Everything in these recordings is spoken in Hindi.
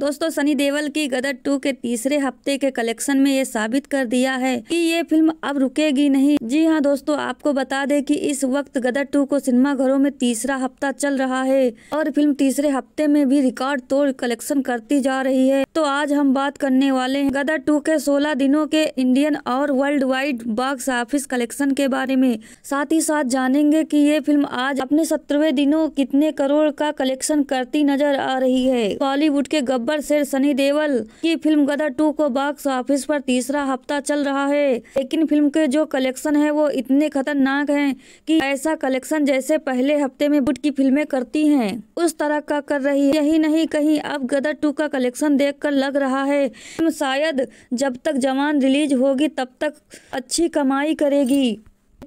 दोस्तों सनी देवल की गदर टू के तीसरे हफ्ते के कलेक्शन में ये साबित कर दिया है कि ये फिल्म अब रुकेगी नहीं जी हाँ दोस्तों आपको बता दें कि इस वक्त गदर टू को सिनेमा घरों में तीसरा हफ्ता चल रहा है और फिल्म तीसरे हफ्ते में भी रिकॉर्ड तोड़ कलेक्शन करती जा रही है तो आज हम बात करने वाले हैं गदर टू के सोलह दिनों के इंडियन और world wide box office collection के बारे में साथ ही साथ जानेंगे की ये फिल्म आज अपने सत्रहवें दिनों कितने करोड़ का कलेक्शन करती नजर आ रही है बॉलीवुड के गब्बर गब्बर सिर सनी देवल की फिल्म गदर टू को बॉक्स ऑफिस पर तीसरा हफ्ता चल रहा है लेकिन फिल्म के जो कलेक्शन है वो इतने खतरनाक हैं कि ऐसा कलेक्शन जैसे पहले हफ्ते में बुट की फिल्में करती हैं उस तरह का कर रही है यही नहीं कहीं अब गदर टू का कलेक्शन देख लग रहा है फिल्म शायद जब तक जवान रिलीज होगी तब तक अच्छी कमाई करेगी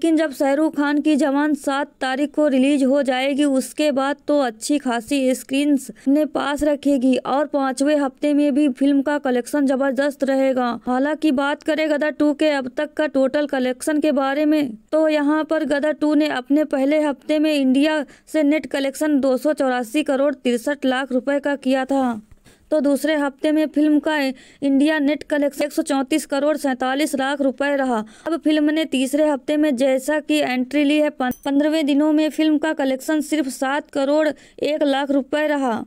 लेकिन जब शाहरुख खान की जवान सात तारीख को रिलीज हो जाएगी उसके बाद तो अच्छी खासी स्क्रीन ने पास रखेगी और पांचवे हफ्ते में भी फिल्म का कलेक्शन जबरदस्त रहेगा हालांकि बात करें गदर टू के अब तक का टोटल कलेक्शन के बारे में तो यहाँ पर गदर टू ने अपने पहले हफ्ते में इंडिया से नेट कलेक्शन दो करोड़ तिरसठ लाख रुपए का किया था तो दूसरे हफ्ते में फिल्म का इंडिया नेट कलेक्शन एक करोड़ सैतालीस लाख रुपए रहा अब फिल्म ने तीसरे हफ्ते में जैसा कि एंट्री ली है पंद्रहवें दिनों में फिल्म का कलेक्शन सिर्फ सात करोड़ एक लाख रुपए रहा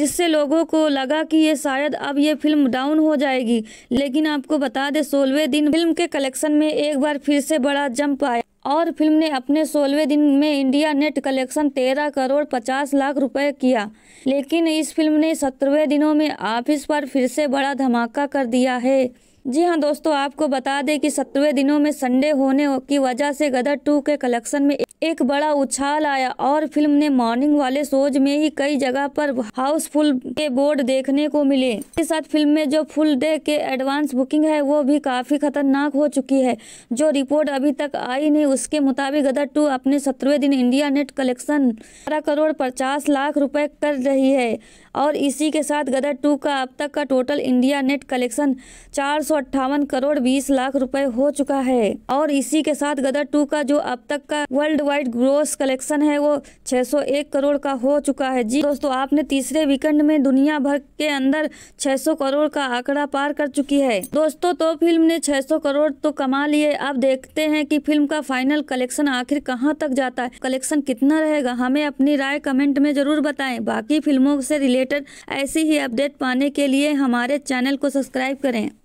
जिससे लोगों को लगा कि ये शायद अब ये फिल्म डाउन हो जाएगी लेकिन आपको बता दें सोलहवें दिन फिल्म के कलेक्शन में एक बार फिर से बड़ा जंप आया और फिल्म ने अपने सोलहवें दिन में इंडिया नेट कलेक्शन तेरह करोड़ पचास लाख रुपए किया लेकिन इस फिल्म ने सत्रहवें दिनों में ऑफिस पर फिर से बड़ा धमाका कर दिया है जी हाँ दोस्तों आपको बता दें कि सत्रवे दिनों में संडे होने की वजह से गदर टू के कलेक्शन में एक बड़ा उछाल आया और फिल्म ने मॉर्निंग वाले शोज में ही कई जगह पर हाउसफुल के बोर्ड देखने को मिले इसके साथ फिल्म में जो फुल डे के एडवांस बुकिंग है वो भी काफी खतरनाक हो चुकी है जो रिपोर्ट अभी तक आई नहीं उसके मुताबिक गदर टू अपने सत्रवे दिन इंडिया नेट कलेक्शन बारह करोड़ पचास लाख रुपए कर रही है और इसी के साथ गदर टू का अब तक का टोटल इंडिया नेट कलेक्शन चार सौ अट्ठावन करोड़ बीस लाख रुपए हो चुका है और इसी के साथ गदर टू का जो अब तक का वर्ल्ड वाइड ग्रोस कलेक्शन है वो 601 करोड़ का हो चुका है जी दोस्तों आपने तीसरे वीकेंड में दुनिया भर के अंदर 600 करोड़ का आंकड़ा पार कर चुकी है दोस्तों तो फिल्म ने 600 करोड़ तो कमा लिए अब देखते है की फिल्म का फाइनल कलेक्शन आखिर कहाँ तक जाता है कलेक्शन कितना रहेगा हमें अपनी राय कमेंट में जरूर बताए बाकी फिल्मों से रिलेटेड ऐसी ही अपडेट पाने के लिए हमारे चैनल को सब्सक्राइब करें